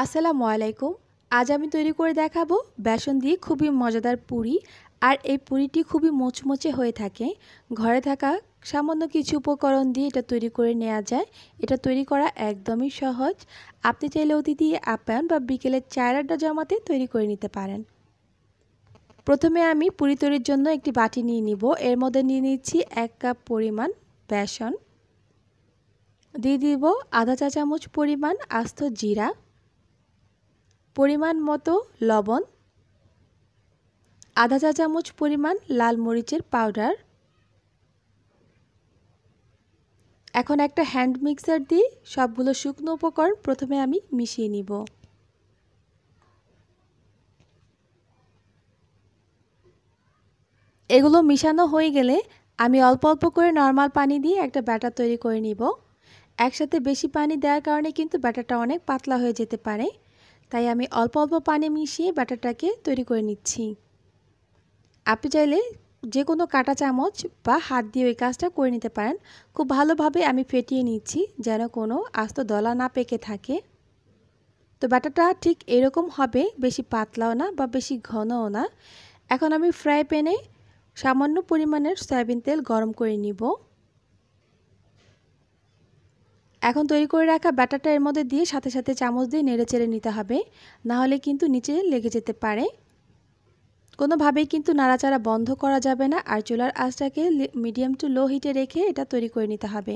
আসসালামু আলাইকুম আজ আমি তৈরি করে দেখাবো বেসন দিয়ে খুবই মজাদার পুরি আর এই পুরিটি খুবই মোচমোচে হয়ে থাকে ঘরে থাকা সামান্য কিছু উপকরণ দিয়ে এটা তৈরি করে নেওয়া যায় এটা তৈরি করা একদমই সহজ আপনি চাইলে অতিথি আপ্যায়ন বা বিকেলে চায়ের আড্ডা জমাতে তৈরি করে নিতে পারেন প্রথমে আমি পুরি তৈরির জন্য একটি বাটি নিয়ে নিব এর মধ্যে নিয়ে নিচ্ছি এক কাপ পরিমাণ বেসন দিয়ে দিব আধা চা চামচ পরিমাণ আস্ত জিরা পরিমাণ মতো লবণ আধা চা চামচ পরিমাণ লাল মরিচের পাউডার এখন একটা হ্যান্ড মিক্সার দিয়ে সবগুলো শুকনো উপকরণ প্রথমে আমি মিশিয়ে নিব এগুলো মিশানো হয়ে গেলে আমি অল্প অল্প করে নর্মাল পানি দিয়ে একটা ব্যাটার তৈরি করে নিব একসাথে বেশি পানি দেওয়ার কারণে কিন্তু ব্যাটারটা অনেক পাতলা হয়ে যেতে পারে তাই আমি অল্প অল্প পানি মিশিয়ে ব্যাটারটাকে তৈরি করে নিচ্ছি আপনি চাইলে যে কোনো কাটা চামচ বা হাত দিয়ে ওই কাজটা করে নিতে পারেন খুব ভালোভাবে আমি ফেটিয়ে নিচ্ছি যেন কোনো আস্ত দলা না পেকে থাকে তো ব্যাটারটা ঠিক এরকম হবে বেশি পাতলাও না বা বেশি ঘনও না এখন আমি ফ্রাই প্যানে সামান্য পরিমাণের সয়াবিন তেল গরম করে নিব এখন তৈরি করে রাখা ব্যাটারটা এর মধ্যে দিয়ে সাথে সাথে চামচ দিয়ে নেড়ে চেড়ে নিতে হবে না হলে কিন্তু নিচে লেগে যেতে পারে কোনোভাবেই কিন্তু নাড়াচাড়া বন্ধ করা যাবে না আর চুলার আঁচটাকে মিডিয়াম টু লো হিটে রেখে এটা তৈরি করে নিতে হবে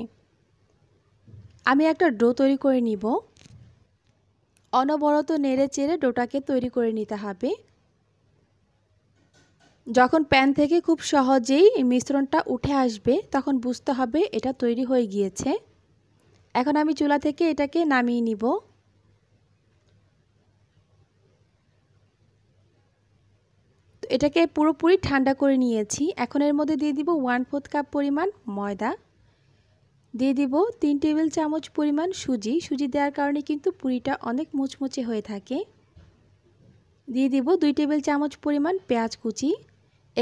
আমি একটা ডো তৈরি করে নিব অনবরত নেড়ে চেড়ে ডোটাকে তৈরি করে নিতে হবে যখন প্যান থেকে খুব সহজেই মিশ্রণটা উঠে আসবে তখন বুঝতে হবে এটা তৈরি হয়ে গিয়েছে এখন আমি চুলা থেকে এটাকে নামিয়ে নিব এটাকে পুরোপুরি ঠান্ডা করে নিয়েছি এখন এর মধ্যে দিয়ে দিব ওয়ান ফোর্থ কাপ পরিমাণ ময়দা দিয়ে দিব তিন টেবিল চামচ পরিমাণ সুজি সুজি দেওয়ার কারণে কিন্তু পুরিটা অনেক মুচমুচে হয়ে থাকে দিয়ে দিব দুই টেবিল চামচ পরিমাণ পেঁয়াজ কুচি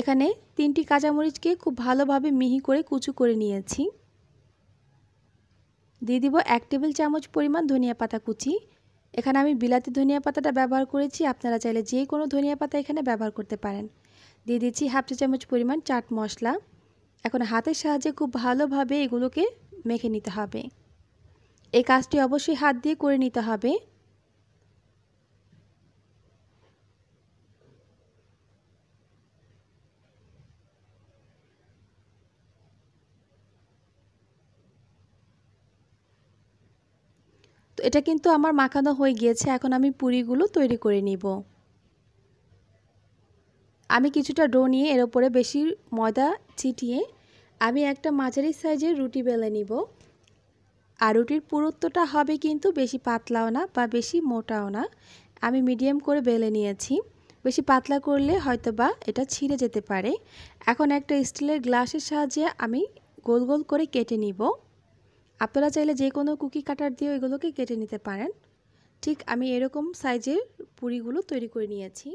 এখানে তিনটি কাঁচামরিচকে খুব ভালোভাবে মিহি করে কুচু করে নিয়েছি দিয়ে দিব এক টেবিল চামচ পরিমাণ ধনিয়া পাতা কুচি এখানে আমি বিলাতি ধনিয়া পাতাটা ব্যবহার করেছি আপনারা চাইলে যে কোনো ধনিয়া পাতা এখানে ব্যবহার করতে পারেন দিয়ে দিচ্ছি হাফ চা চামচ পরিমাণ চাট মশলা এখন হাতের সাহায্যে খুব ভালোভাবে এগুলোকে মেখে নিতে হবে এই কাজটি অবশ্যই হাত দিয়ে করে নিতে হবে এটা কিন্তু আমার মাখানো হয়ে গিয়েছে এখন আমি পুরিগুলো তৈরি করে নিব আমি কিছুটা ডো নিয়ে এর ওপরে বেশি ময়দা ছিটিয়ে আমি একটা মাঝারি সাইজের রুটি বেলে নিব আর রুটির পুরুত্বটা হবে কিন্তু বেশি পাতলাও না বা বেশি মোটাও না আমি মিডিয়াম করে বেলে নিয়েছি বেশি পাতলা করলে হয়তো বা এটা ছিঁড়ে যেতে পারে এখন একটা স্টিলের গ্লাসের সাহায্যে আমি গোল গোল করে কেটে নিব আপনারা চাইলে যে কোনো কুকি কাটার দিয়ে এগুলোকে কেটে নিতে পারেন ঠিক আমি এরকম সাইজের পুরিগুলো তৈরি করে নিয়েছি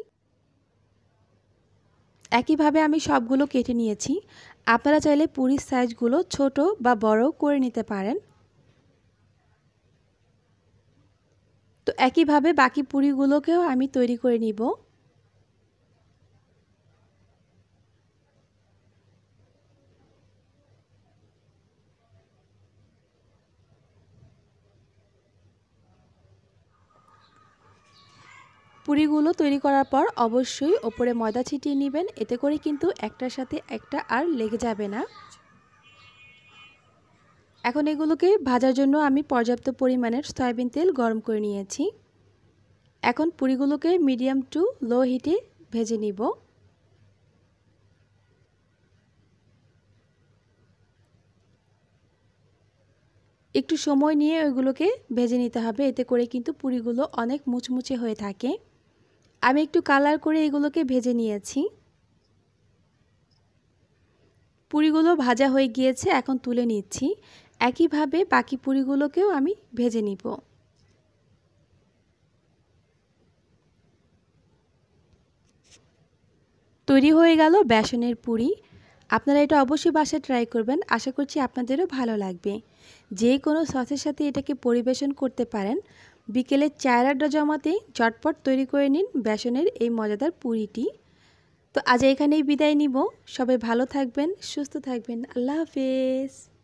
একইভাবে আমি সবগুলো কেটে নিয়েছি আপনারা চাইলে পুরীর সাইজগুলো ছোট বা বড় করে নিতে পারেন তো একইভাবে বাকি পুরিগুলোকেও আমি তৈরি করে নিব পুরিগুলো তৈরি করার পর অবশ্যই ওপরে ময়দা ছিটিয়ে নেবেন এতে করে কিন্তু একটার সাথে একটা আর লেগে যাবে না এখন এগুলোকে ভাজার জন্য আমি পর্যাপ্ত পরিমাণের সয়াবিন তেল গরম করে নিয়েছি এখন পুরিগুলোকে মিডিয়াম টু লো হিটে ভেজে নিব একটু সময় নিয়ে ওইগুলোকে ভেজে নিতে হবে এতে করে কিন্তু পুরিগুলো অনেক মুচমুচে হয়ে থাকে আমি একটু কালার করে এগুলোকে ভেজে নিয়েছি পুরিগুলো ভাজা হয়ে গিয়েছে এখন তুলে নিচ্ছি একইভাবে বাকি পুরিগুলোকেও আমি ভেজে নিব তৈরি হয়ে গেল বেসনের পুরি আপনারা এটা অবশ্যই বাসায় ট্রাই করবেন আশা করছি আপনাদেরও ভালো লাগবে যে কোনো সসের সাথে এটাকে পরিবেশন করতে পারেন বিকেলে চায়ের আড্ডা জমাতেই ঝটপট তৈরি করে নিন বেসনের এই মজাদার পুরিটি তো আজ এখানেই বিদায় নিব সবাই ভালো থাকবেন সুস্থ থাকবেন আল্লাহ হাফেজ